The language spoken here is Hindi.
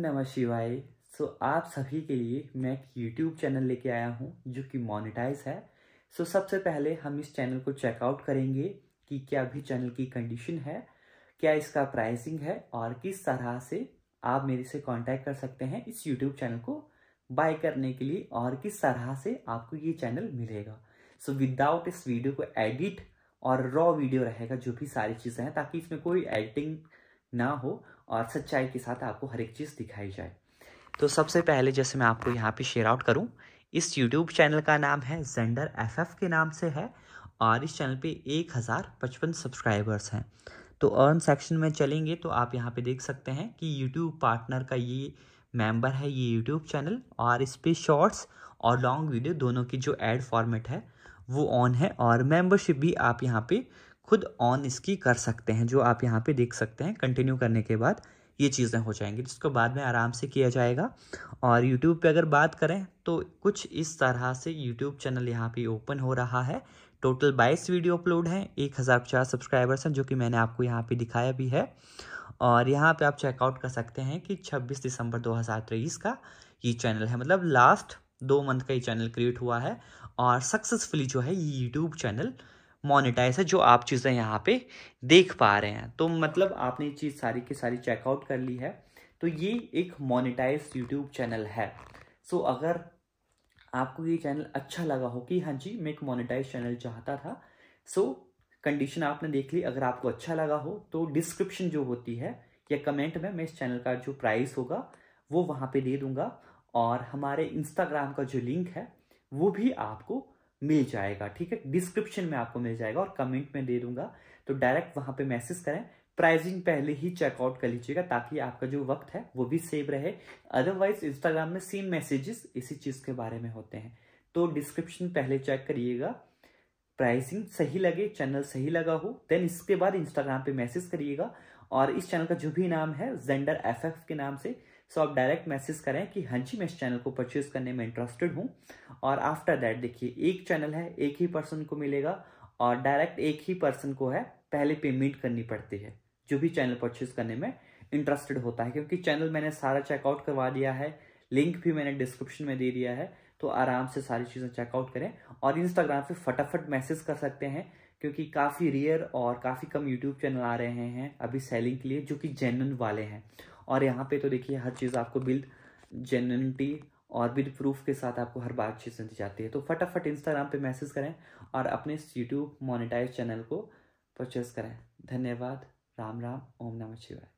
नमः शिवाय सो आप सभी के लिए मैं एक यूट्यूब चैनल लेके आया हूँ जो कि मोनेटाइज है सो so, सबसे पहले हम इस चैनल को चेकआउट करेंगे कि क्या अभी चैनल की कंडीशन है क्या इसका प्राइसिंग है और किस तरह से आप मेरे से कांटेक्ट कर सकते हैं इस यूट्यूब चैनल को बाय करने के लिए और किस तरह से आपको ये चैनल मिलेगा सो विदाउट इस वीडियो को एडिट और रॉ वीडियो रहेगा जो भी सारी चीज़ें हैं ताकि इसमें कोई एडिटिंग ना हो और सच्चाई के साथ आपको हर एक चीज़ दिखाई जाए तो सबसे पहले जैसे मैं आपको यहाँ पे शेयर आउट करूँ इस यूट्यूब चैनल का नाम है जेंडर एफ के नाम से है और इस चैनल पे एक हज़ार पचपन सब्सक्राइबर्स हैं तो अर्न सेक्शन में चलेंगे तो आप यहाँ पे देख सकते हैं कि यूट्यूब पार्टनर का ये मेंबर है ये यूट्यूब चैनल और इस पर शॉर्ट्स और लॉन्ग वीडियो दोनों की जो एड फॉर्मेट है वो ऑन है और मेम्बरशिप भी आप यहाँ पर खुद ऑन इसकी कर सकते हैं जो आप यहाँ पे देख सकते हैं कंटिन्यू करने के बाद ये चीज़ें हो जाएंगी जिसको बाद में आराम से किया जाएगा और यूट्यूब पे अगर बात करें तो कुछ इस तरह से यूट्यूब चैनल यहाँ पे ओपन हो रहा है टोटल बाईस वीडियो अपलोड हैं एक हज़ार पचास सब्सक्राइबर्स हैं जो कि मैंने आपको यहाँ पे दिखाया भी है और यहाँ पे आप चेकआउट कर सकते हैं कि 26 दिसंबर 2023 का ये चैनल है मतलब लास्ट दो मंथ का ये चैनल क्रिएट हुआ है और सक्सेसफुली जो है ये यूट्यूब चैनल मोनिटाइज है जो आप चीज़ें यहाँ पे देख पा रहे हैं तो मतलब आपने ये चीज़ सारी की सारी चेकआउट कर ली है तो ये एक मोनिटाइज यूट्यूब चैनल है सो अगर आपको ये चैनल अच्छा लगा हो कि हाँ जी मैं एक मोनिटाइज चैनल चाहता था सो कंडीशन आपने देख ली अगर आपको अच्छा लगा हो तो डिस्क्रिप्शन जो होती है या कमेंट में मैं इस चैनल का जो प्राइस होगा वो वहाँ पे दे दूंगा और हमारे इंस्टाग्राम का जो लिंक है वो भी आपको मिल जाएगा ठीक है डिस्क्रिप्शन में आपको मिल जाएगा और कमेंट में दे दूंगा तो डायरेक्ट वहां पे मैसेज करें प्राइसिंग पहले ही चेकआउट कर लीजिएगा ताकि आपका जो वक्त है वो भी सेव रहे अदरवाइज इंस्टाग्राम में सेम मैसेजेस इसी चीज के बारे में होते हैं तो डिस्क्रिप्शन पहले चेक करिएगा प्राइसिंग सही लगे चैनल सही लगा हो देन इसके बाद इंस्टाग्राम पे मैसेज करिएगा और इस चैनल का जो भी नाम है जेंडर एफ के नाम से सो आप डायरेक्ट मैसेज करें कि हाँ जी मैं इस चैनल को परचेज करने में इंटरेस्टेड हूँ और आफ्टर दैट देखिए एक चैनल है एक ही पर्सन को मिलेगा और डायरेक्ट एक ही पर्सन को है पहले पेमेंट करनी पड़ती है जो भी चैनल परचेज करने में इंटरेस्टेड होता है क्योंकि चैनल मैंने सारा चेकआउट करवा दिया है लिंक भी मैंने डिस्क्रिप्शन में दे दिया है तो आराम से सारी चीज़ें चेकआउट करें और इंस्टाग्राम पे फटाफट मैसेज कर सकते हैं क्योंकि काफ़ी रेयर और काफ़ी कम यूट्यूब चैनल आ रहे हैं अभी सेलिंग के लिए जो कि जेनन वाले हैं और यहाँ पे तो देखिए हर चीज़ आपको बिल्ड जेनटी और बिल प्रूफ के साथ आपको हर बात चीज़ दी जाती है तो फटाफट इंस्टाग्राम पे मैसेज करें और अपने इस यूट्यूब मोनिटाइज चैनल को परचेज करें धन्यवाद राम राम ओम नमः शिवाय